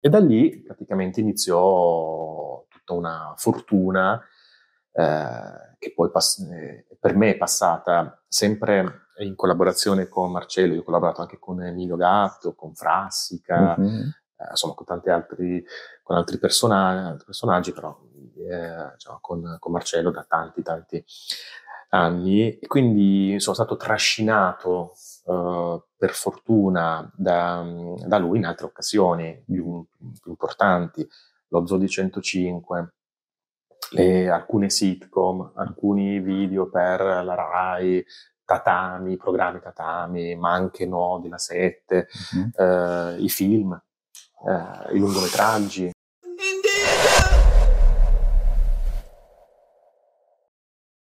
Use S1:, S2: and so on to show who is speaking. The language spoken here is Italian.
S1: E da lì praticamente iniziò tutta una fortuna eh, che poi pass- eh, per me è passata sempre in collaborazione con Marcello, io ho collaborato anche con Emilio Gatto, con Frassica, mm-hmm. eh, insomma con tanti altri, con altri, persona- altri personaggi, però eh, diciamo, con, con, Marcello da tanti, tanti, anni e quindi sono stato trascinato uh, per fortuna da, da, lui in altre occasioni più, più importanti, lo Zoo di 105, le, alcune sitcom, alcuni video per la RAI, tatami, programmi tatami, ma anche no della 7, mm-hmm. eh, i film, eh, i lungometraggi,